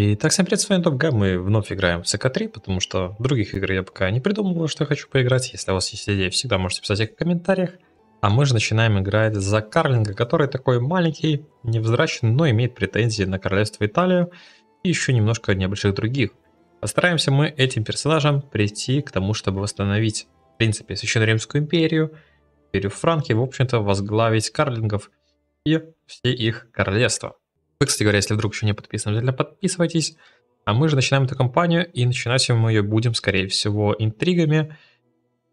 Итак, всем привет, с вами Топгай, мы вновь играем в CK3, потому что других игр я пока не придумывал, что я хочу поиграть. Если у вас есть идеи, всегда можете писать их в комментариях. А мы же начинаем играть за Карлинга, который такой маленький, невзрачный, но имеет претензии на королевство Италию и еще немножко небольших других. Постараемся а мы этим персонажам прийти к тому, чтобы восстановить, в принципе, Священную Римскую империю, империю Франки, в общем-то, возглавить Карлингов и все их королевства. Вы, кстати говоря, если вдруг еще не подписаны, обязательно подписывайтесь. А мы же начинаем эту кампанию, и начинать мы ее будем, скорее всего, интригами.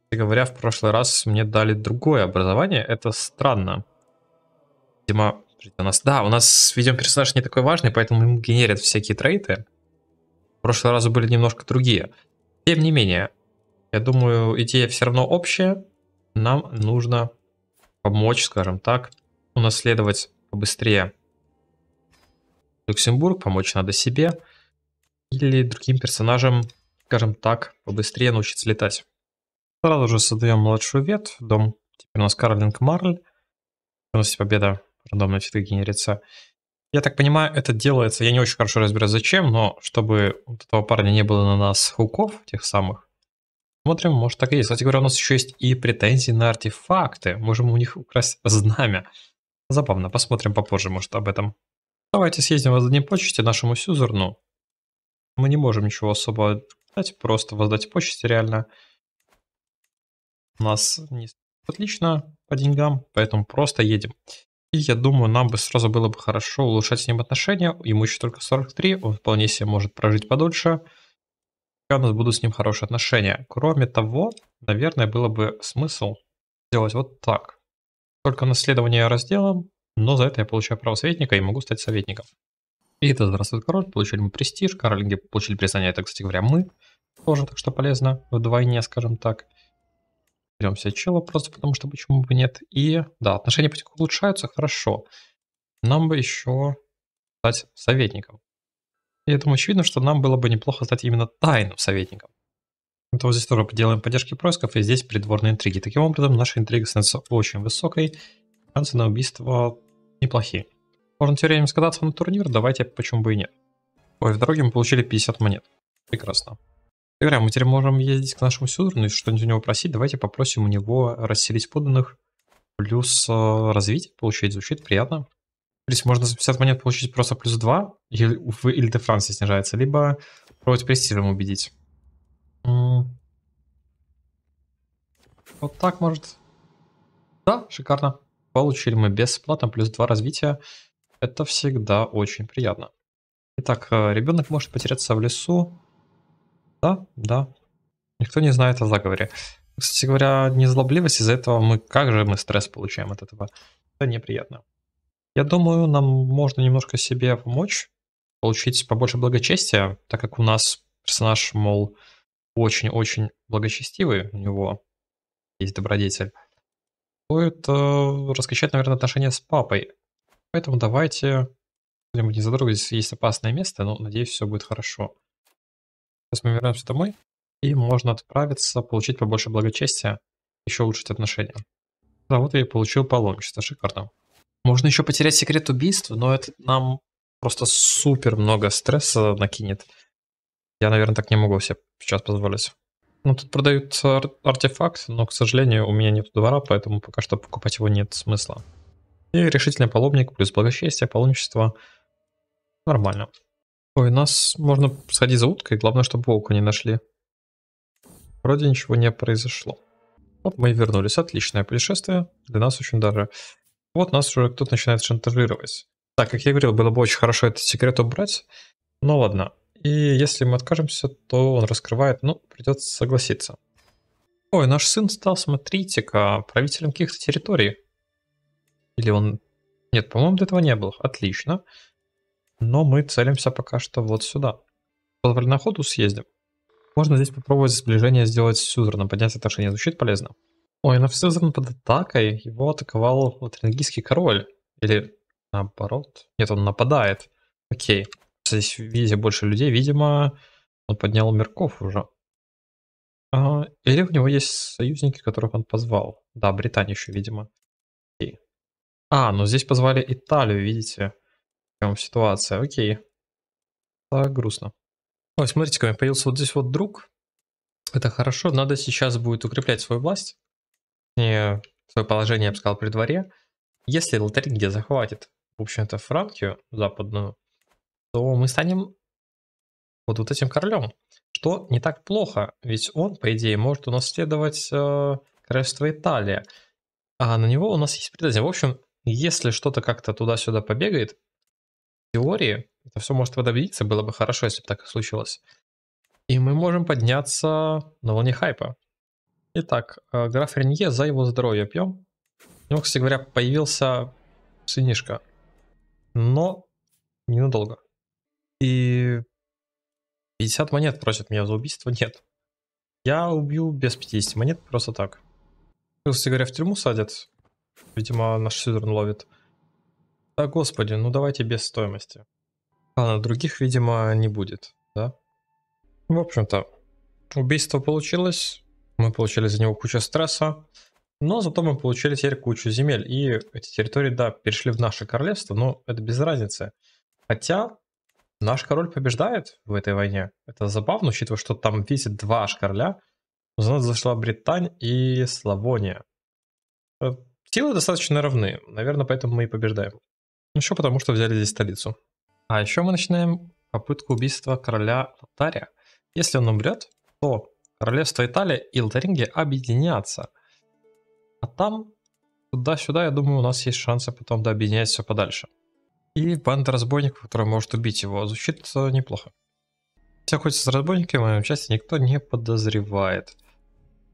Кстати говоря, в прошлый раз мне дали другое образование, это странно. Дима, у нас, да, у нас, видимо, персонаж не такой важный, поэтому ему генерят всякие трейты. В прошлый раз были немножко другие. Тем не менее, я думаю, идея все равно общая. Нам нужно помочь, скажем так, унаследовать побыстрее Люксембург, помочь надо себе или другим персонажам, скажем так, побыстрее научиться летать. Сразу же создаем младшую ветвь, дом. Теперь у нас Карлинг Марль. Верность победа, рандомно фиты генерится. Я так понимаю, это делается, я не очень хорошо разбираюсь зачем, но чтобы вот этого парня не было на нас хуков, тех самых. Смотрим, может так и есть. Кстати говоря, у нас еще есть и претензии на артефакты. Можем у них украсть знамя. Забавно, посмотрим попозже, может, об этом. Давайте съездим в почести нашему сюзерну. Мы не можем ничего особо дать, просто воздать почести реально. У нас не отлично по деньгам, поэтому просто едем. И я думаю, нам бы сразу было бы хорошо улучшать с ним отношения. Ему еще только 43, он вполне себе может прожить подольше. И у нас будут с ним хорошие отношения. Кроме того, наверное, было бы смысл сделать вот так. Только наследование разделом но за это я получаю право советника и могу стать советником. И это «Здравствует король», получили мы престиж, королинги получили признание, это, кстати говоря, мы, тоже, так что полезно вдвойне, скажем так. Берем себе чела просто потому, что почему бы нет. И да, отношения потихоньку улучшаются, хорошо. Нам бы еще стать советником. И я думаю, очевидно, что нам было бы неплохо стать именно тайным советником. Это вот здесь тоже делаем поддержки происков, и здесь придворные интриги. Таким образом, наша интрига становится очень высокой. Шансы на убийство неплохие. Можно теориям скататься на турнир, давайте почему бы и нет. Ой, в дороге мы получили 50 монет. Прекрасно. Игра, мы теперь можем ездить к нашему сюзерну и что-нибудь у него просить. Давайте попросим у него расселить поданных плюс э, развитие получить. Звучит приятно. То есть можно за 50 монет получить просто плюс 2, или в Иль де Франции снижается, либо пробовать престижем убедить. Вот так, может. Да, шикарно. Получили мы бесплатно, плюс 2 развития. Это всегда очень приятно. Итак, э, ребенок может потеряться в лесу. Да, да. Никто не знает о заговоре. Кстати говоря, незлобливость из-за этого мы как же мы стресс получаем от этого. Это неприятно. Я думаю, нам можно немножко себе помочь, получить побольше благочестия, так как у нас персонаж, мол, очень-очень благочестивый, у него есть добродетель будет э, раскачать, наверное, отношения с папой. Поэтому давайте будем не задорого, здесь есть опасное место, но надеюсь, все будет хорошо. Сейчас мы вернемся домой, и можно отправиться, получить побольше благочестия, еще улучшить отношения. Да, вот я и получил паломничество, шикарно. Можно еще потерять секрет убийства, но это нам просто супер много стресса накинет. Я, наверное, так не могу себе сейчас позволить. Ну, тут продают ар- артефакт, но, к сожалению, у меня нет двора, поэтому пока что покупать его нет смысла. И решительный паломник плюс благочестие, паломничество. Нормально. Ой, нас можно сходить за уткой, главное, чтобы волка не нашли. Вроде ничего не произошло. Вот мы и вернулись. Отличное путешествие. Для нас очень даже... Вот нас уже кто-то начинает шантажировать. Так, как я говорил, было бы очень хорошо этот секрет убрать. Ну ладно, и если мы откажемся, то он раскрывает, ну, придется согласиться. Ой, наш сын стал, смотрите-ка, правителем каких-то территорий. Или он... Нет, по-моему, до этого не было. Отлично. Но мы целимся пока что вот сюда. на ходу съездим. Можно здесь попробовать сближение сделать с Сюзерном, поднять отношения. Звучит полезно. Ой, на Сюзерн под атакой. Его атаковал латрингийский король. Или наоборот. Нет, он нападает. Окей. Здесь видя больше людей, видимо, он поднял Мерков уже. А, или у него есть союзники, которых он позвал. Да, Британия еще, видимо. Окей. А, ну здесь позвали Италию, видите? В чем ситуация? Окей. Так грустно. Ой, смотрите, у меня появился вот здесь вот друг. Это хорошо. Надо сейчас будет укреплять свою власть. И свое положение, я бы сказал, при дворе. Если Лотарингия захватит, в общем-то, Франкию западную, то мы станем вот, вот этим королем. Что не так плохо, ведь он, по идее, может унаследовать э, королевство Италия. А на него у нас есть претензия. В общем, если что-то как-то туда-сюда побегает, в теории это все может подобиться, было бы хорошо, если бы так и случилось. И мы можем подняться на волне хайпа. Итак, э, граф Ренье за его здоровье пьем. У него, кстати говоря, появился сынишка. Но ненадолго и 50 монет просят меня за убийство, нет. Я убью без 50 монет просто так. Кстати говоря, в тюрьму садят. Видимо, наш Сюзерн ловит. Да господи, ну давайте без стоимости. Ладно, других, видимо, не будет, да? В общем-то, убийство получилось. Мы получили за него кучу стресса. Но зато мы получили теперь кучу земель. И эти территории, да, перешли в наше королевство, но это без разницы. Хотя, Наш король побеждает в этой войне. Это забавно, учитывая, что там висит два аж короля. За нас зашла Британь и Славония. Э, силы достаточно равны. Наверное, поэтому мы и побеждаем. Еще потому, что взяли здесь столицу. А еще мы начинаем попытку убийства короля Лотария. Если он умрет, то королевство Италия и Лотарингия объединятся. А там, туда-сюда, я думаю, у нас есть шансы потом дообъединять все подальше. И банда разбойников, которая может убить его. Звучит неплохо. Все охотятся с разбойниками, в моем части никто не подозревает.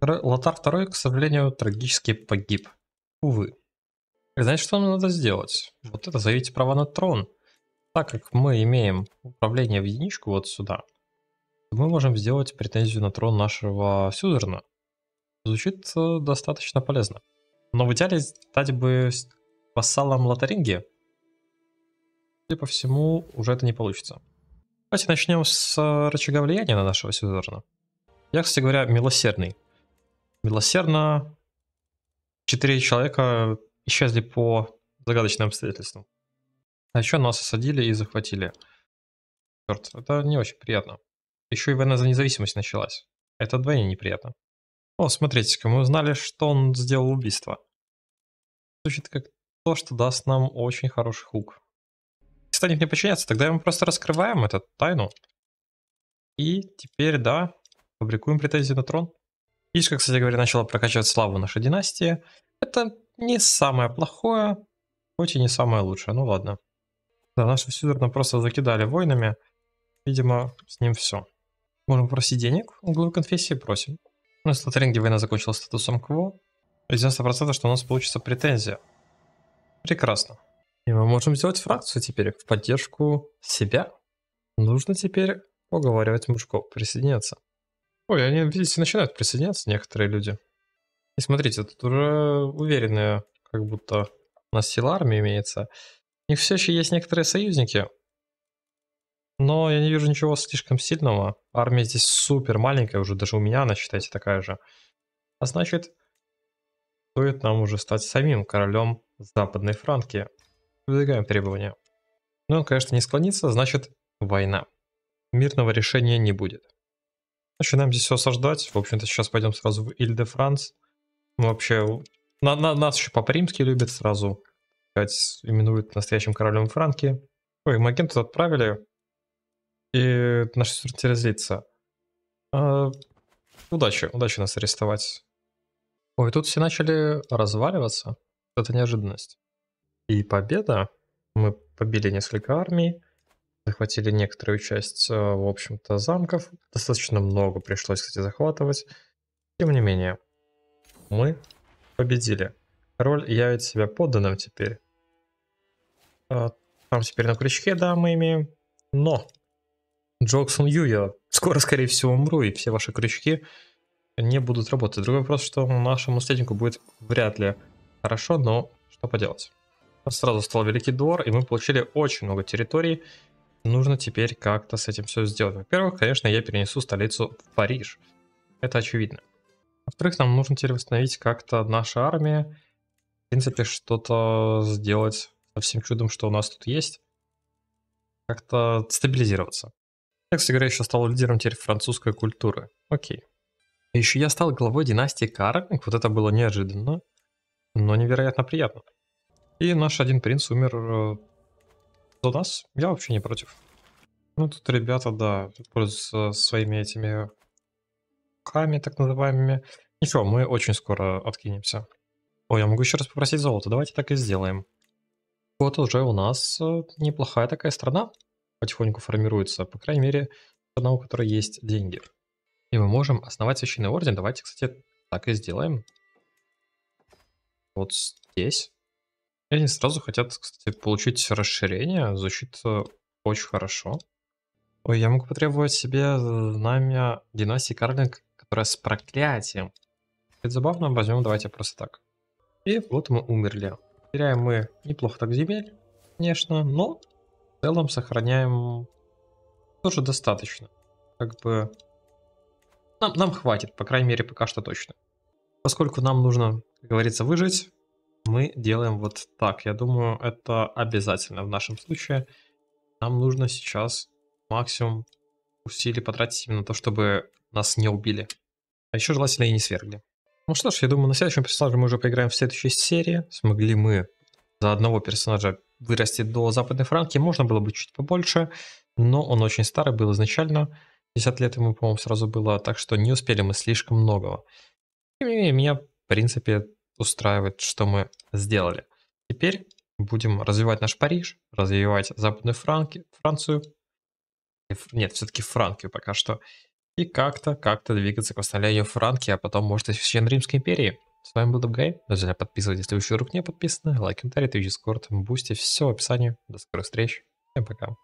Лотар второй, к сожалению, трагически погиб. Увы. И знаете, что нам надо сделать? Вот это заявить права на трон. Так как мы имеем управление в единичку вот сюда, мы можем сделать претензию на трон нашего сюзерна. Звучит э, достаточно полезно. Но в идеале стать бы вассалом Лотаринги, Судя по всему, уже это не получится. Давайте начнем с э, рычага влияния на нашего сюзерна. Я, кстати говоря, милосердный. Милосердно четыре человека исчезли по загадочным обстоятельствам. А еще нас осадили и захватили. Черт, это не очень приятно. Еще и война за независимость началась. Это вдвойне неприятно. О, смотрите-ка, мы узнали, что он сделал убийство. Звучит как то, что даст нам очень хороший хук станет мне подчиняться, тогда мы просто раскрываем эту тайну. И теперь, да, фабрикуем претензии на трон. Ишка, кстати говоря, начала прокачивать славу нашей династии. Это не самое плохое, хоть и не самое лучшее. Ну ладно. Да, нашего Сюзерна просто закидали войнами. Видимо, с ним все. Можем просить денег. Угловой конфессии просим. У нас в Лотринге война закончилась статусом КВО. 90% что у нас получится претензия. Прекрасно. И мы можем сделать фракцию теперь в поддержку себя. Нужно теперь уговаривать мужиков присоединяться. Ой, они, видите, начинают присоединяться, некоторые люди. И смотрите, тут уже уверенная, как будто у нас сила армии имеется. У них все еще есть некоторые союзники. Но я не вижу ничего слишком сильного. Армия здесь супер маленькая уже, даже у меня она, считайте, такая же. А значит, стоит нам уже стать самим королем Западной Франкии. Выдвигаем требования. Но, ну, конечно, не склонится, значит война. Мирного решения не будет. Начинаем здесь все осаждать. В общем-то, сейчас пойдем сразу в Иль-де-Франс. Ну, вообще, на, на, нас еще по-римски любят сразу. Сказать, именуют настоящим королем Франки. Ой, мы тут отправили. И наши сортиры злится. А, удачи, удачи нас арестовать. Ой, тут все начали разваливаться. Это неожиданность и победа. Мы побили несколько армий, захватили некоторую часть, э, в общем-то, замков. Достаточно много пришлось, кстати, захватывать. Тем не менее, мы победили. Король явит себя подданным теперь. Э, там теперь на крючке, да, мы имеем. Но Джоксон Ю, я скоро, скорее всего, умру, и все ваши крючки не будут работать. Другой вопрос, что нашему наследнику будет вряд ли хорошо, но что поделать. Сразу стал Великий Двор, и мы получили очень много территорий. Нужно теперь как-то с этим все сделать. Во-первых, конечно, я перенесу столицу в Париж. Это очевидно. Во-вторых, нам нужно теперь восстановить как-то наша армия. В принципе, что-то сделать со всем чудом, что у нас тут есть. Как-то стабилизироваться. Я, кстати говоря, еще стал лидером теперь французской культуры. Окей. Еще я стал главой династии Каролинг. Вот это было неожиданно, но невероятно приятно. И наш один принц умер за э, нас. Я вообще не против. Ну, тут ребята, да, пользуются своими этими ками так называемыми. Ничего, мы очень скоро откинемся. О, я могу еще раз попросить золото. Давайте так и сделаем. Вот уже у нас э, неплохая такая страна потихоньку формируется. По крайней мере, страна, у которой есть деньги. И мы можем основать священный орден. Давайте, кстати, так и сделаем. Вот здесь. И они сразу хотят, кстати, получить расширение. Звучит э, очень хорошо. Ой, я могу потребовать себе э, знамя династии Карлинг, которая с проклятием. Это забавно, возьмем давайте просто так. И вот мы умерли. Теряем мы неплохо так земель, конечно, но в целом сохраняем тоже достаточно. Как бы нам, нам хватит, по крайней мере, пока что точно. Поскольку нам нужно, как говорится, выжить, мы делаем вот так. Я думаю, это обязательно в нашем случае. Нам нужно сейчас максимум усилий потратить именно на то, чтобы нас не убили. А еще желательно и не свергли. Ну что ж, я думаю, на следующем персонаже мы уже поиграем в следующей серии. Смогли мы за одного персонажа вырасти до Западной Франки. Можно было бы чуть побольше, но он очень старый был изначально. 50 лет ему, по-моему, сразу было, так что не успели мы слишком многого. Тем не менее, меня, в принципе, устраивает, что мы сделали. Теперь будем развивать наш Париж, развивать Западную Франки, Францию. Нет, все-таки Франкию пока что. И как-то, как-то двигаться к восстановлению Франки, а потом, может, и Священной Римской империи. С вами был Дубгай. Обязательно подписывайтесь, если вы еще вдруг не подписаны. Лайк, комментарий, твич, дискорд, бусти. Все в описании. До скорых встреч. Всем пока.